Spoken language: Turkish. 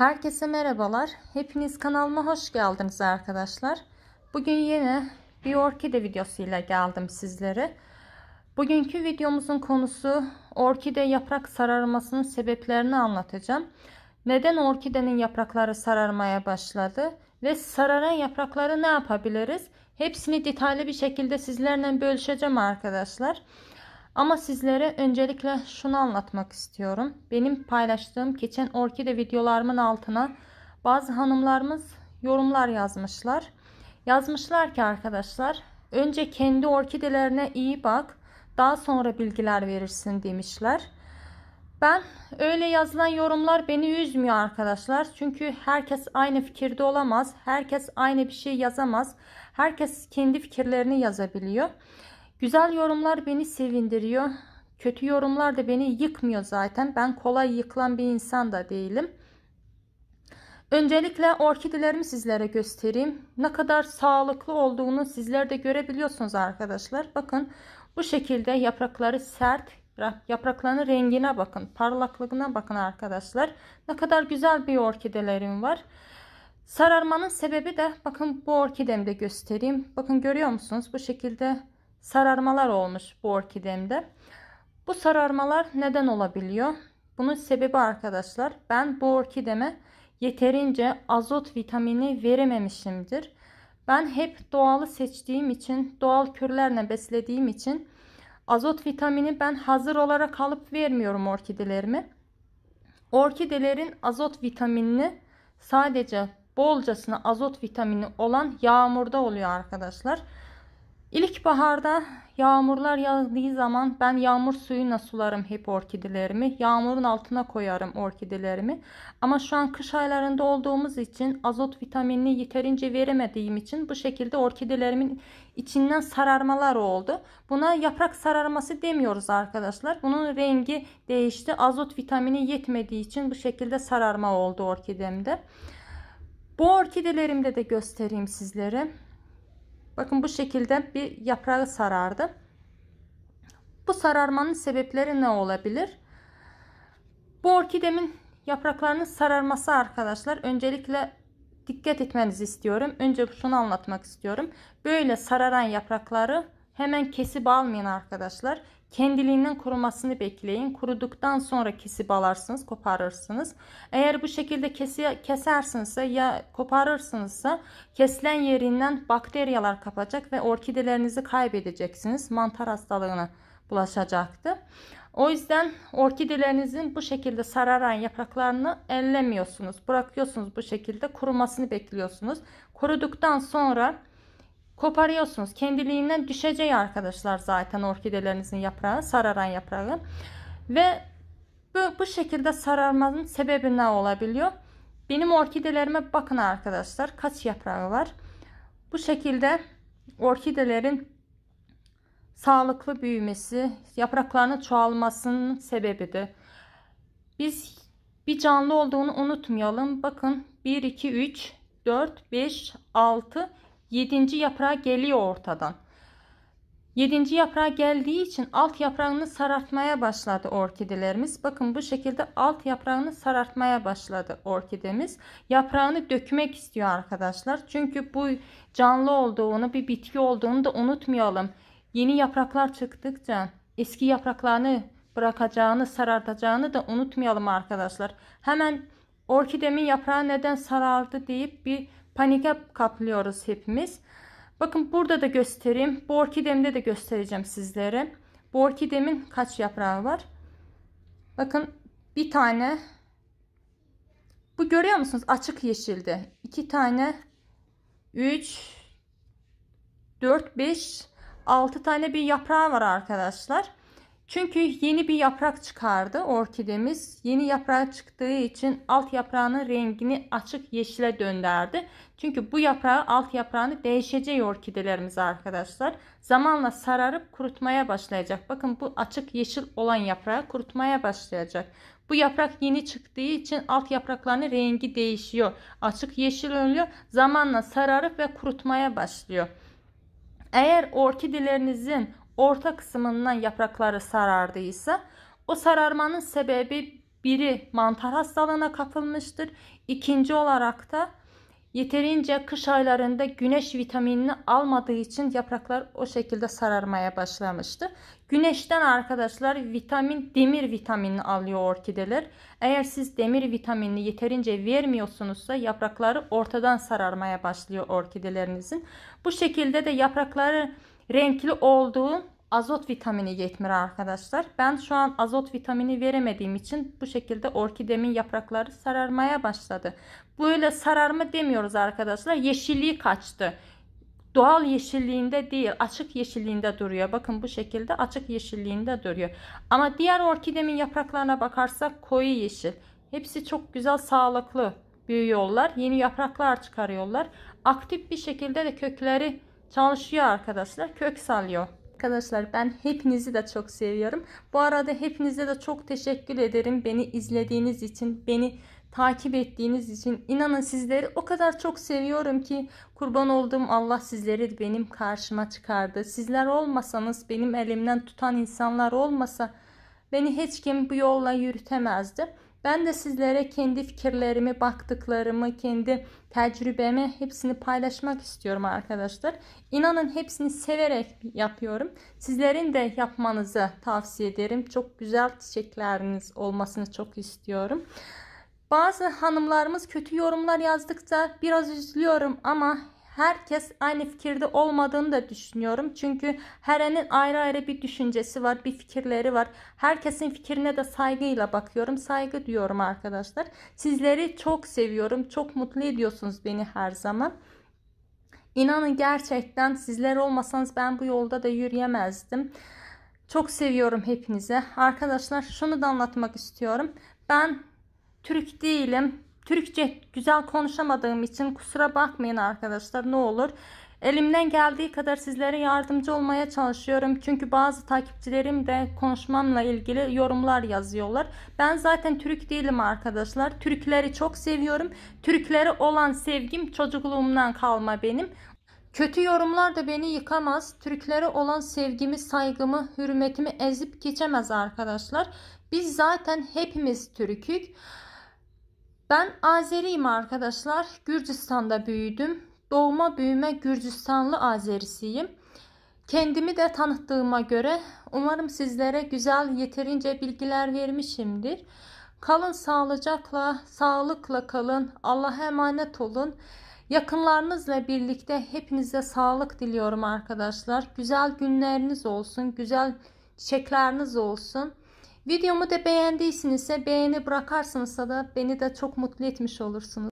Herkese merhabalar. Hepiniz kanalıma hoş geldiniz arkadaşlar. Bugün yine bir orkide videosuyla geldim sizlere. Bugünkü videomuzun konusu orkide yaprak sararmasının sebeplerini anlatacağım. Neden orkidenin yaprakları sararmaya başladı ve sararan yaprakları ne yapabiliriz? Hepsini detaylı bir şekilde sizlerle bölüşeceğim arkadaşlar. Arkadaşlar. Ama sizlere öncelikle şunu anlatmak istiyorum. Benim paylaştığım geçen orkide videolarımın altına bazı hanımlarımız yorumlar yazmışlar. Yazmışlar ki arkadaşlar önce kendi orkidelerine iyi bak daha sonra bilgiler verirsin demişler. Ben öyle yazılan yorumlar beni üzmüyor arkadaşlar. Çünkü herkes aynı fikirde olamaz. Herkes aynı bir şey yazamaz. Herkes kendi fikirlerini yazabiliyor. Güzel yorumlar beni sevindiriyor. Kötü yorumlar da beni yıkmıyor zaten. Ben kolay yıkılan bir insan da değilim. Öncelikle orkidelerimi sizlere göstereyim. Ne kadar sağlıklı olduğunu sizler de görebiliyorsunuz arkadaşlar. Bakın bu şekilde yaprakları sert. Yapraklarının rengine bakın. Parlaklığına bakın arkadaşlar. Ne kadar güzel bir orkidelerim var. Sararmanın sebebi de bakın bu orkidemi de göstereyim. Bakın görüyor musunuz? Bu şekilde sararmalar olmuş bu orkidemde. Bu sararmalar neden olabiliyor? Bunun sebebi arkadaşlar ben bu orkideme yeterince azot vitamini verememişimdir. Ben hep doğalı seçtiğim için, doğal kürlerle beslediğim için azot vitamini ben hazır olarak alıp vermiyorum orkidelerimi. Orkidelerin azot vitaminini sadece bolcasına azot vitamini olan yağmurda oluyor arkadaşlar. İlkbaharda yağmurlar yağdığı zaman ben yağmur suyuna sularım hep orkidelerimi. Yağmurun altına koyarım orkidelerimi. Ama şu an kış aylarında olduğumuz için azot vitaminini yeterince veremediğim için bu şekilde orkidelerimin içinden sararmalar oldu. Buna yaprak sararması demiyoruz arkadaşlar. Bunun rengi değişti. Azot vitamini yetmediği için bu şekilde sararma oldu orkidemde. Bu orkidelerimde de göstereyim sizlere. Bakın bu şekilde bir yaprağı sarardı. Bu sararmanın sebepleri ne olabilir? Bu orkidemin yapraklarının sararması arkadaşlar öncelikle dikkat etmenizi istiyorum. Önce şunu anlatmak istiyorum. Böyle sararan yaprakları hemen kesip almayın arkadaşlar kendiliğinden kurumasını bekleyin. Kuruduktan sonra kesip alarsınız, koparırsınız. Eğer bu şekilde kesi, ya koparırsınızsa kesilen yerinden bakteriyalar kapacak ve orkidelerinizi kaybedeceksiniz. Mantar hastalığına bulaşacaktı. O yüzden orkidelerinizin bu şekilde sararan yapraklarını ellemiyorsunuz. Bırakıyorsunuz bu şekilde kurumasını bekliyorsunuz. Kuruduktan sonra koparıyorsunuz. Kendiliğinden düşeceği arkadaşlar zaten orkidelerinizin yaprağı, sararan yaprağı. Ve bu, bu şekilde sararmanın sebebi ne olabiliyor? Benim orkidelerime bakın arkadaşlar. Kaç yaprağı var? Bu şekilde orkidelerin sağlıklı büyümesi, yapraklarının çoğalmasının sebebidir. Biz bir canlı olduğunu unutmayalım. Bakın 1, 2, 3, 4, 5, 6, 7. yaprağı geliyor ortadan. 7. yaprağa geldiği için alt yaprağını sarartmaya başladı orkidelerimiz. Bakın bu şekilde alt yaprağını sarartmaya başladı orkidemiz. Yaprağını dökmek istiyor arkadaşlar. Çünkü bu canlı olduğunu, bir bitki olduğunu da unutmayalım. Yeni yapraklar çıktıkça eski yapraklarını bırakacağını, sarartacağını da unutmayalım arkadaşlar. Hemen orkidemin yaprağı neden sarardı deyip bir panike kaplıyoruz hepimiz. Bakın burada da göstereyim. Bu orkidemde de göstereceğim sizlere. Bu orkidemin kaç yaprağı var? Bakın bir tane. Bu görüyor musunuz? Açık yeşildi. İki tane. Üç. Dört, beş. Altı tane bir yaprağı var arkadaşlar. Çünkü yeni bir yaprak çıkardı orkidemiz. Yeni yaprak çıktığı için alt yaprağının rengini açık yeşile döndürdü. Çünkü bu yaprağı alt yaprağını değişecek orkidelerimiz arkadaşlar. Zamanla sararıp kurutmaya başlayacak. Bakın bu açık yeşil olan yaprağı kurutmaya başlayacak. Bu yaprak yeni çıktığı için alt yapraklarının rengi değişiyor. Açık yeşil oluyor. Zamanla sararıp ve kurutmaya başlıyor. Eğer orkidelerinizin orta kısmından yaprakları sarardıysa o sararmanın sebebi biri mantar hastalığına kapılmıştır. İkinci olarak da yeterince kış aylarında güneş vitaminini almadığı için yapraklar o şekilde sararmaya başlamıştı. Güneşten arkadaşlar vitamin demir vitaminini alıyor orkideler. Eğer siz demir vitaminini yeterince vermiyorsunuzsa yaprakları ortadan sararmaya başlıyor orkidelerinizin. Bu şekilde de yaprakları renkli olduğu azot vitamini yetmir arkadaşlar. Ben şu an azot vitamini veremediğim için bu şekilde orkidemin yaprakları sararmaya başladı. Böyle sararma demiyoruz arkadaşlar. Yeşilliği kaçtı. Doğal yeşilliğinde değil açık yeşilliğinde duruyor. Bakın bu şekilde açık yeşilliğinde duruyor. Ama diğer orkidemin yapraklarına bakarsak koyu yeşil. Hepsi çok güzel sağlıklı büyüyorlar. Yeni yapraklar çıkarıyorlar. Aktif bir şekilde de kökleri çalışıyor arkadaşlar. Kök salıyor. Arkadaşlar ben hepinizi de çok seviyorum. Bu arada hepinize de çok teşekkür ederim. Beni izlediğiniz için, beni takip ettiğiniz için inanın sizleri o kadar çok seviyorum ki kurban olduğum Allah sizleri benim karşıma çıkardı. Sizler olmasanız benim elimden tutan insanlar olmasa beni hiç kim bu yolla yürütemezdi. Ben de sizlere kendi fikirlerimi, baktıklarımı, kendi tecrübemi hepsini paylaşmak istiyorum arkadaşlar. İnanın hepsini severek yapıyorum. Sizlerin de yapmanızı tavsiye ederim. Çok güzel çiçekleriniz olmasını çok istiyorum. Bazı hanımlarımız kötü yorumlar yazdıkça biraz üzülüyorum ama herkes aynı fikirde olmadığını da düşünüyorum. Çünkü herənin ayrı-ayrı bir düşüncesi var, bir fikirleri var. Herkesin fikrine de saygıyla bakıyorum. Saygı diyorum arkadaşlar. Sizleri çok seviyorum. Çok mutlu ediyorsunuz beni her zaman. İnanın gerçekten sizler olmasanız ben bu yolda da yürüyemezdim. Çok seviyorum hepinize Arkadaşlar şunu da anlatmak istiyorum. Ben Türk değilim. Türkçe güzel konuşamadığım için kusura bakmayın arkadaşlar ne olur. Elimden geldiği kadar sizlere yardımcı olmaya çalışıyorum. Çünkü bazı takipçilerim de konuşmamla ilgili yorumlar yazıyorlar. Ben zaten Türk değilim arkadaşlar. Türkleri çok seviyorum. Türkleri olan sevgim çocukluğumdan kalma benim. Kötü yorumlar da beni yıkamaz. Türklere olan sevgimi, saygımı, hürmetimi ezip geçemez arkadaşlar. Biz zaten hepimiz Türk'ük. Ben Azeriyim arkadaşlar. Gürcistan'da büyüdüm. Doğma büyüme Gürcistanlı Azerisiyim. Kendimi de tanıttığıma göre umarım sizlere güzel yeterince bilgiler vermişimdir. Kalın sağlıcakla, sağlıkla kalın. Allah'a emanet olun. Yakınlarınızla birlikte hepinize sağlık diliyorum arkadaşlar. Güzel günleriniz olsun, güzel çiçekleriniz olsun. Videomu da beğendiyseniz beğeni bırakarsanız da beni de çok mutlu etmiş olursunuz.